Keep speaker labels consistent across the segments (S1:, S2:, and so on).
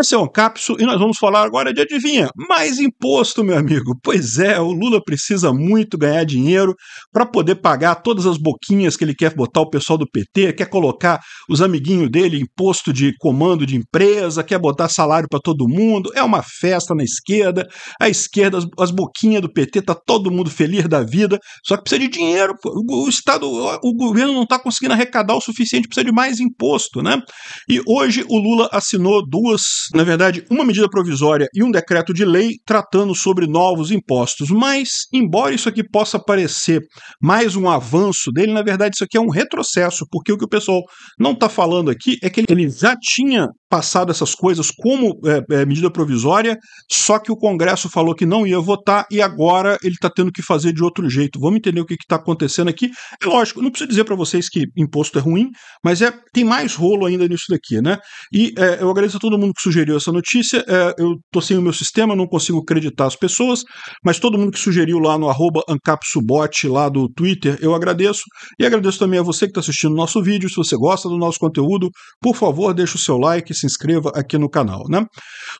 S1: Esse é o Capso e nós vamos falar agora de adivinha. Mais imposto, meu amigo. Pois é, o Lula precisa muito ganhar dinheiro para poder pagar todas as boquinhas que ele quer botar o pessoal do PT, quer colocar os amiguinhos dele imposto de comando de empresa, quer botar salário para todo mundo. É uma festa na esquerda. A esquerda, as, as boquinhas do PT, tá todo mundo feliz da vida, só que precisa de dinheiro. O, o Estado, o, o governo não está conseguindo arrecadar o suficiente, precisa de mais imposto, né? E hoje o Lula assinou duas na verdade, uma medida provisória e um decreto de lei tratando sobre novos impostos. Mas, embora isso aqui possa parecer mais um avanço dele, na verdade, isso aqui é um retrocesso, porque o que o pessoal não está falando aqui é que ele já tinha passado essas coisas como é, é, medida provisória, só que o Congresso falou que não ia votar e agora ele está tendo que fazer de outro jeito. Vamos entender o que está acontecendo aqui. É lógico, não preciso dizer para vocês que imposto é ruim, mas é tem mais rolo ainda nisso daqui, né? E é, eu agradeço a todo mundo que sugeriu essa notícia. É, eu estou sem o meu sistema, não consigo acreditar as pessoas, mas todo mundo que sugeriu lá no arroba ancapsubot lá do Twitter, eu agradeço. E agradeço também a você que está assistindo o nosso vídeo. Se você gosta do nosso conteúdo, por favor, deixa o seu like se inscreva aqui no canal. Né?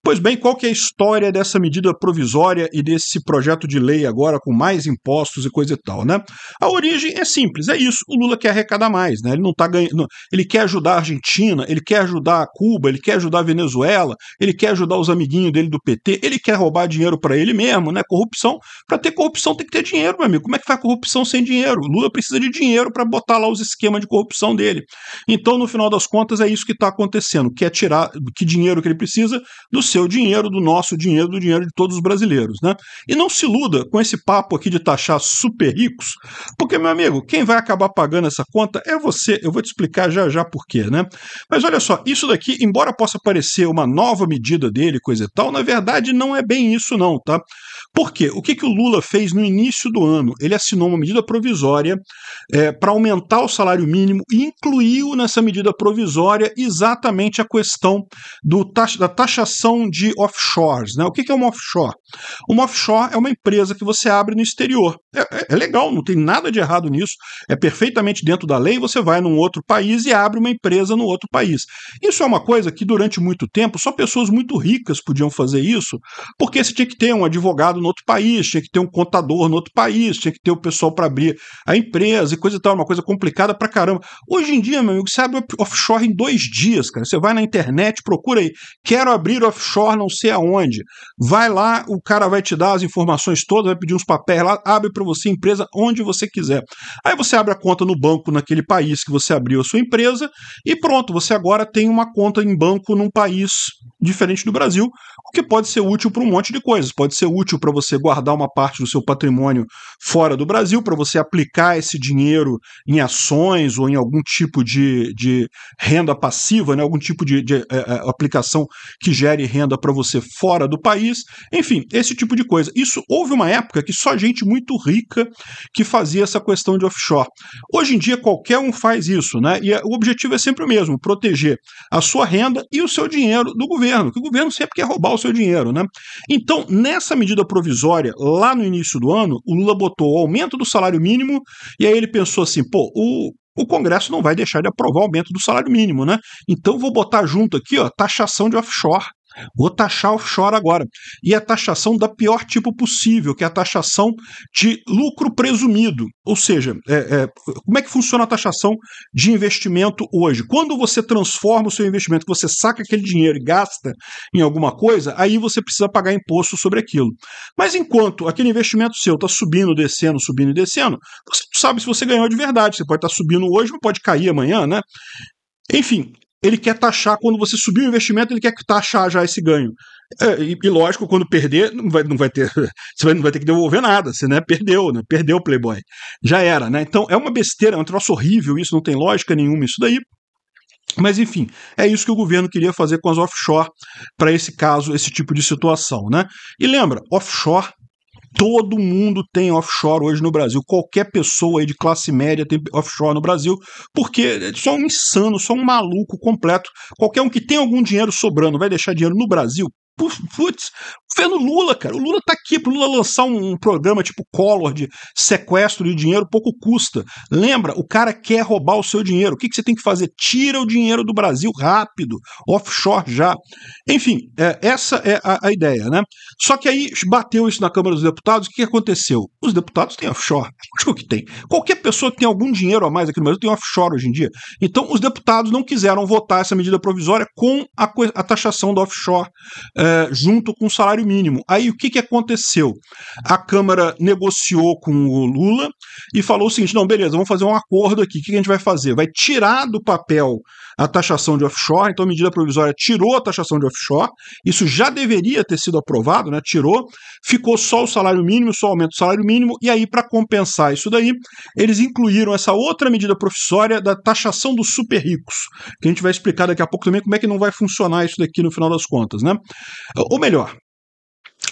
S1: Pois bem, qual que é a história dessa medida provisória e desse projeto de lei agora com mais impostos e coisa e tal? Né? A origem é simples, é isso. O Lula quer arrecadar mais, né? ele não está ganhando. Ele quer ajudar a Argentina, ele quer ajudar a Cuba, ele quer ajudar a Venezuela, ele quer ajudar os amiguinhos dele do PT, ele quer roubar dinheiro para ele mesmo, né? Corrupção. Para ter corrupção tem que ter dinheiro, meu amigo. Como é que faz corrupção sem dinheiro? O Lula precisa de dinheiro para botar lá os esquemas de corrupção dele. Então, no final das contas, é isso que está acontecendo, que é tirar tirar que dinheiro que ele precisa do seu dinheiro, do nosso dinheiro, do dinheiro de todos os brasileiros. Né? E não se iluda com esse papo aqui de taxar super ricos, porque, meu amigo, quem vai acabar pagando essa conta é você. Eu vou te explicar já já por quê. Né? Mas olha só, isso daqui, embora possa parecer uma nova medida dele, coisa e tal, na verdade não é bem isso, não, tá? Por quê? O que, que o Lula fez no início do ano? Ele assinou uma medida provisória é, para aumentar o salário mínimo e incluiu nessa medida provisória exatamente a questão do, da taxação de offshores. Né? O que, que é uma offshore? Uma offshore é uma empresa que você abre no exterior. É, é, é legal, não tem nada de errado nisso, é perfeitamente dentro da lei. Você vai num outro país e abre uma empresa no outro país. Isso é uma coisa que durante muito tempo só pessoas muito ricas podiam fazer isso, porque você tinha que ter um advogado no outro país, tinha que ter um contador no outro país, tinha que ter o pessoal para abrir a empresa e coisa e tal, uma coisa complicada pra caramba. Hoje em dia, meu amigo, você abre offshore em dois dias, cara. Você vai na internet, procura aí, quero abrir offshore não sei aonde. Vai lá, o cara vai te dar as informações todas, vai pedir uns papéis lá, abre para você empresa onde você quiser. Aí você abre a conta no banco naquele país que você abriu a sua empresa e pronto, você agora tem uma conta em banco num país diferente do Brasil, o que pode ser útil para um monte de coisas. Pode ser útil para você guardar uma parte do seu patrimônio fora do Brasil, para você aplicar esse dinheiro em ações ou em algum tipo de, de renda passiva, né, algum tipo de, de é, aplicação que gere renda para você fora do país. Enfim, esse tipo de coisa. Isso houve uma época que só gente muito rica que fazia essa questão de offshore. Hoje em dia, qualquer um faz isso, né? E é, o objetivo é sempre o mesmo: proteger a sua renda e o seu dinheiro do governo, que o governo sempre quer roubar o seu dinheiro, né? Então, nessa medida provisória lá no início do ano, o Lula botou o aumento do salário mínimo e aí ele pensou assim, pô, o, o Congresso não vai deixar de aprovar o aumento do salário mínimo, né? Então vou botar junto aqui, ó, taxação de offshore Vou taxar offshore agora. E a taxação da pior tipo possível, que é a taxação de lucro presumido. Ou seja, é, é, como é que funciona a taxação de investimento hoje? Quando você transforma o seu investimento, você saca aquele dinheiro e gasta em alguma coisa, aí você precisa pagar imposto sobre aquilo. Mas enquanto aquele investimento seu está subindo, descendo, subindo e descendo, você não sabe se você ganhou de verdade. Você pode estar tá subindo hoje, mas pode cair amanhã, né? Enfim, ele quer taxar, quando você subir o investimento, ele quer taxar já esse ganho. É, e, e, lógico, quando perder, não vai, não vai ter, você vai, não vai ter que devolver nada. Você né, perdeu, né? Perdeu o Playboy. Já era, né? Então é uma besteira, é um troço horrível isso, não tem lógica nenhuma isso daí. Mas enfim, é isso que o governo queria fazer com as offshore para esse caso, esse tipo de situação, né? E lembra, offshore Todo mundo tem offshore hoje no Brasil. Qualquer pessoa aí de classe média tem offshore no Brasil, porque é só um insano, só um maluco completo. Qualquer um que tem algum dinheiro sobrando vai deixar dinheiro no Brasil? Putz, fé no Lula, cara. O Lula tá aqui pro Lula lançar um, um programa tipo Collor de sequestro de dinheiro, pouco custa. Lembra, o cara quer roubar o seu dinheiro. O que, que você tem que fazer? Tira o dinheiro do Brasil rápido, offshore já. Enfim, é, essa é a, a, ideia, né? Só que aí bateu isso na Câmara dos Deputados, o que, que aconteceu? Os deputados têm offshore, o que tem. Qualquer pessoa que tem algum dinheiro a mais aqui no Brasil tem offshore hoje em dia. Então, os deputados não quiseram votar essa medida provisória com a, a taxação do offshore é, junto com o salário mínimo. Aí o que, que aconteceu? A Câmara negociou com o Lula e falou o seguinte: não, beleza, vamos fazer um acordo aqui. O que, que a gente vai fazer? Vai tirar do papel a taxação de offshore, então a medida provisória tirou a taxação de offshore, isso já deveria ter sido aprovado, né? Tirou, ficou só o salário mínimo, só o aumento do salário mínimo, e aí, para compensar isso daí, eles incluíram essa outra medida provisória da taxação dos super ricos, que a gente vai explicar daqui a pouco também como é que não vai funcionar isso daqui no final das contas, né? Ou melhor,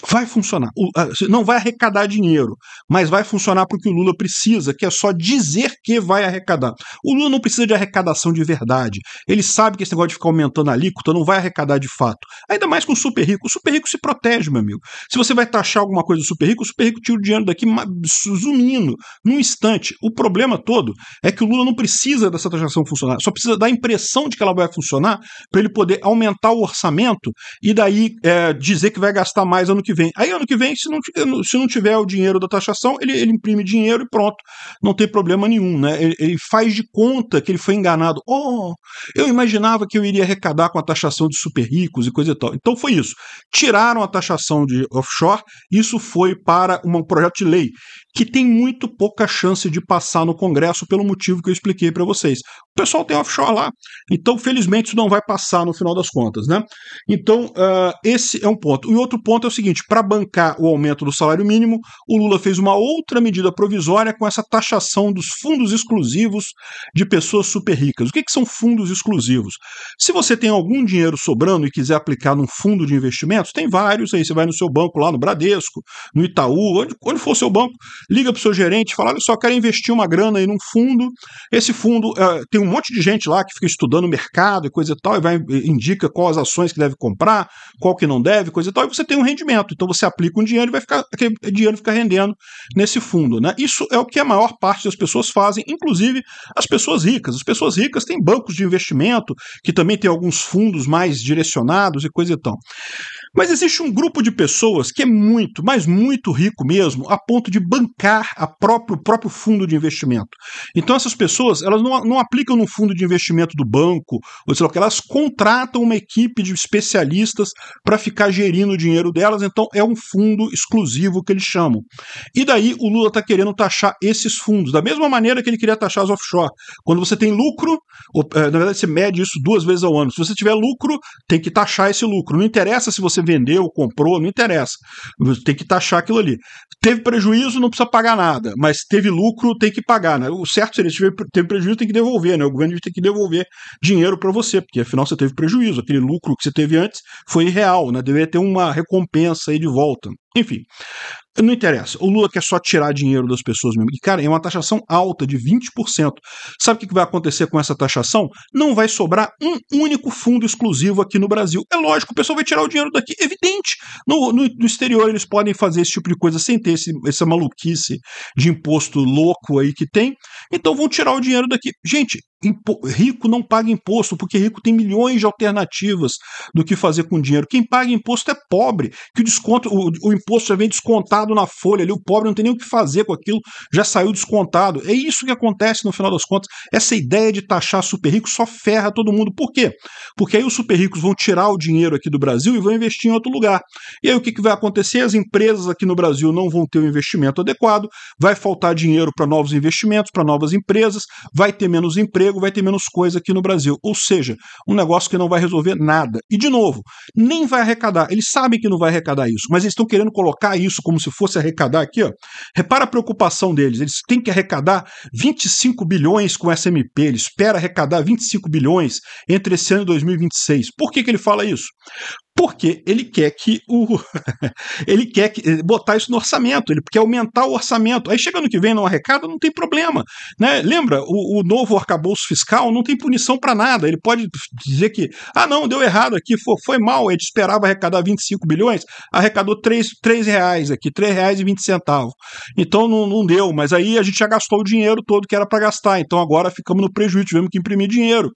S1: vai funcionar. O, não vai arrecadar dinheiro, mas vai funcionar para o que o Lula precisa, que é só dizer que vai arrecadar. O Lula não precisa de arrecadação de verdade. Ele sabe que esse negócio de ficar aumentando a alíquota não vai arrecadar de fato. Ainda mais com o super rico. O super rico se protege, meu amigo. Se você vai taxar alguma coisa do super rico, o super rico tira o dinheiro daqui sumindo num instante. O problema todo é que o Lula não precisa dessa taxação funcionar, só precisa dar a impressão de que ela vai funcionar para ele poder aumentar o orçamento e daí é, dizer que vai gastar mais ano que vem. Aí ano que vem, se não, se não tiver o dinheiro da taxação, ele, ele imprime dinheiro e pronto. Não tem problema nenhum, né? Ele, ele faz de conta que ele foi enganado. Oh, eu imaginava que eu iria arrecadar com a taxação de super ricos e coisa e tal. Então foi isso. Tiraram a taxação de offshore, isso foi para um projeto de lei que tem muito pouca chance de passar no Congresso pelo motivo que eu expliquei para vocês. O pessoal tem offshore lá, então felizmente isso não vai passar no final das contas, né? Então uh, esse é um ponto. E outro ponto é o seguinte: para bancar o aumento do salário mínimo, o Lula fez uma outra medida provisória com essa taxação dos fundos exclusivos de pessoas super ricas. O que, que são fundos exclusivos? Se você tem algum dinheiro sobrando e quiser aplicar num fundo de investimentos, tem vários aí. Você vai no seu banco lá no Bradesco, no Itaú, onde, onde for seu banco, liga para o seu gerente e fala: olha só, quero investir uma grana aí num fundo. Esse fundo uh, tem um monte de gente lá que fica estudando o mercado e coisa e tal, e vai, indica quais ações que deve comprar, qual que não deve, coisa e tal, e você tem um rendimento. Então você aplica um dinheiro e vai ficar, aquele dinheiro fica rendendo nesse fundo. Né? Isso é o que a maior parte das pessoas fazem, inclusive as pessoas ricas. As pessoas ricas têm bancos de investimento que também tem alguns fundos mais direcionados e coisa e tal. Mas existe um grupo de pessoas que é muito, mas muito rico mesmo, a ponto de bancar a próprio, o próprio fundo de investimento. Então essas pessoas, elas não, não aplicam no fundo de investimento do banco, ou sei lá, elas contratam uma equipe de especialistas para ficar gerindo o dinheiro delas, então é um fundo exclusivo que eles chamam. E daí o Lula está querendo taxar esses fundos, da mesma maneira que ele queria taxar as offshore. Quando você tem lucro, eh, na verdade você mede isso duas vezes ao ano. Se você tiver lucro, tem que taxar esse lucro. Não interessa se você vendeu, comprou, não interessa. Tem que taxar aquilo ali. Teve prejuízo, não precisa pagar nada, mas teve lucro, tem que pagar. Né? O certo seria, se teve prejuízo, tem que devolver, né? O governo tem que devolver dinheiro para você, porque afinal você teve prejuízo, aquele lucro que você teve antes foi irreal, né? Deveria ter uma recompensa aí de volta. Enfim, não interessa. O Lula quer só tirar dinheiro das pessoas mesmo. E, cara, é uma taxação alta de 20%. Sabe o que vai acontecer com essa taxação? Não vai sobrar um único fundo exclusivo aqui no Brasil. É lógico, o pessoal vai tirar o dinheiro daqui, é evidente. No, no, no exterior eles podem fazer esse tipo de coisa sem ter esse, essa maluquice de imposto louco aí que tem. Então vão tirar o dinheiro daqui. Gente, rico não paga imposto, porque rico tem milhões de alternativas do que fazer com dinheiro. Quem paga imposto é pobre, que o desconto, o, o imposto já vem descontado na folha ali, o pobre não tem nem o que fazer com aquilo, já saiu descontado. É isso que acontece no final das contas. Essa ideia de taxar super ricos só ferra todo mundo. Por quê? Porque aí os super ricos vão tirar o dinheiro aqui do Brasil e vão investir em outro lugar. E aí o que, que vai acontecer? As empresas aqui no Brasil não vão ter o um investimento adequado, vai faltar dinheiro para novos investimentos, para novas empresas, vai ter menos emprego, vai ter menos coisa aqui no Brasil. Ou seja, um negócio que não vai resolver nada. E de novo, nem vai arrecadar. Eles sabem que não vai arrecadar isso, mas eles estão querendo colocar isso como se fosse arrecadar aqui, ó. Repara a preocupação deles. Eles têm que arrecadar 25 bilhões com SMP MP. Ele espera arrecadar 25 bilhões entre esse ano e 2026. Por que, que ele fala isso? porque ele quer que o ele quer que, botar isso no orçamento, ele quer aumentar o orçamento. Aí chegando que vem não arrecada, não tem problema, né? Lembra o, o novo arcabouço fiscal não tem punição para nada. Ele pode dizer que ah não, deu errado aqui, foi, foi mal, ele esperava arrecadar 25 bilhões, arrecadou 3, 3 reais aqui, 3 reais e 20 centavos. Então não, não deu, mas aí a gente já gastou o dinheiro todo que era para gastar, então agora ficamos no prejuízo, tivemos que imprimir dinheiro.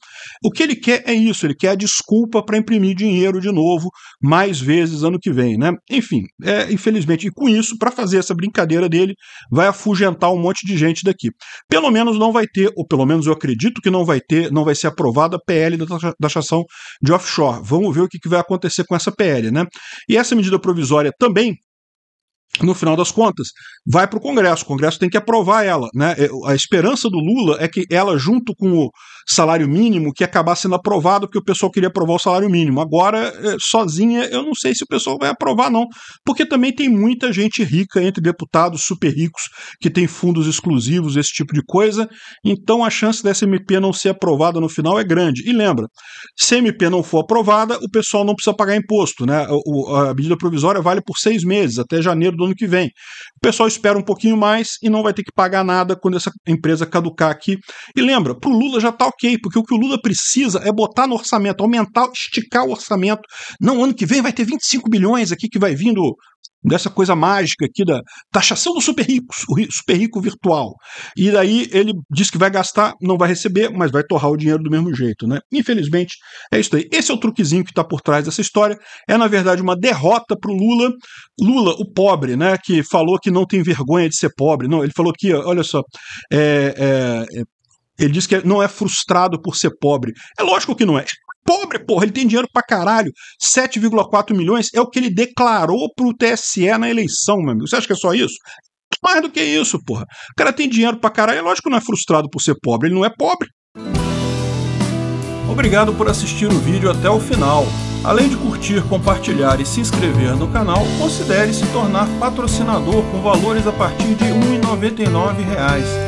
S1: O que ele quer é isso, ele quer a desculpa para imprimir dinheiro de novo novo mais vezes ano que vem, né? Enfim, é, infelizmente. E com isso, para fazer essa brincadeira dele, vai afugentar um monte de gente daqui. Pelo menos não vai ter, ou pelo menos eu acredito que não vai ter, não vai ser aprovada a PL da taxação de offshore. Vamos ver o que, que vai acontecer com essa PL, né? E essa medida provisória também no final das contas, vai para o Congresso. O Congresso tem que aprovar ela. Né? É, a esperança do Lula é que ela, junto com o salário mínimo, que acabasse sendo aprovado, porque o pessoal queria aprovar o salário mínimo. Agora, é, sozinha, eu não sei se o pessoal vai aprovar, não. Porque também tem muita gente rica entre deputados super ricos que tem fundos exclusivos, esse tipo de coisa. Então a chance dessa MP não ser aprovada no final é grande. E lembra, se a MP não for aprovada, o pessoal não precisa pagar imposto. Né? A medida provisória vale por seis meses, até janeiro do ano que vem. O pessoal espera um pouquinho mais e não vai ter que pagar nada quando essa empresa caducar aqui. E lembra, para o Lula já está ok, porque o que o Lula precisa é botar no orçamento, aumentar, esticar o orçamento. Não, ano que vem vai ter 25 bilhões aqui que vai vindo dessa coisa mágica aqui da taxação do super rico, super rico virtual. E daí ele diz que vai gastar, não vai receber, mas vai torrar o dinheiro do mesmo jeito, né? Infelizmente, é isso aí. Esse é o truquezinho que está por trás dessa história. É, na verdade, uma derrota para o Lula. Lula, o pobre, né, que falou que não tem vergonha de ser pobre. Não, ele falou que, olha só, é, é, é ele diz que não é frustrado por ser pobre. É lógico que não é pobre, porra, ele tem dinheiro pra caralho. 7,4 milhões é o que ele declarou pro TSE na eleição, meu amigo. Você acha que é só isso? Mais do que isso, porra. O cara tem dinheiro pra caralho, é lógico que não é frustrado por ser pobre, ele não é pobre. Obrigado por assistir o vídeo até o final. Além de curtir, compartilhar e se inscrever no canal, considere se tornar patrocinador com valores a partir de R$ 1,99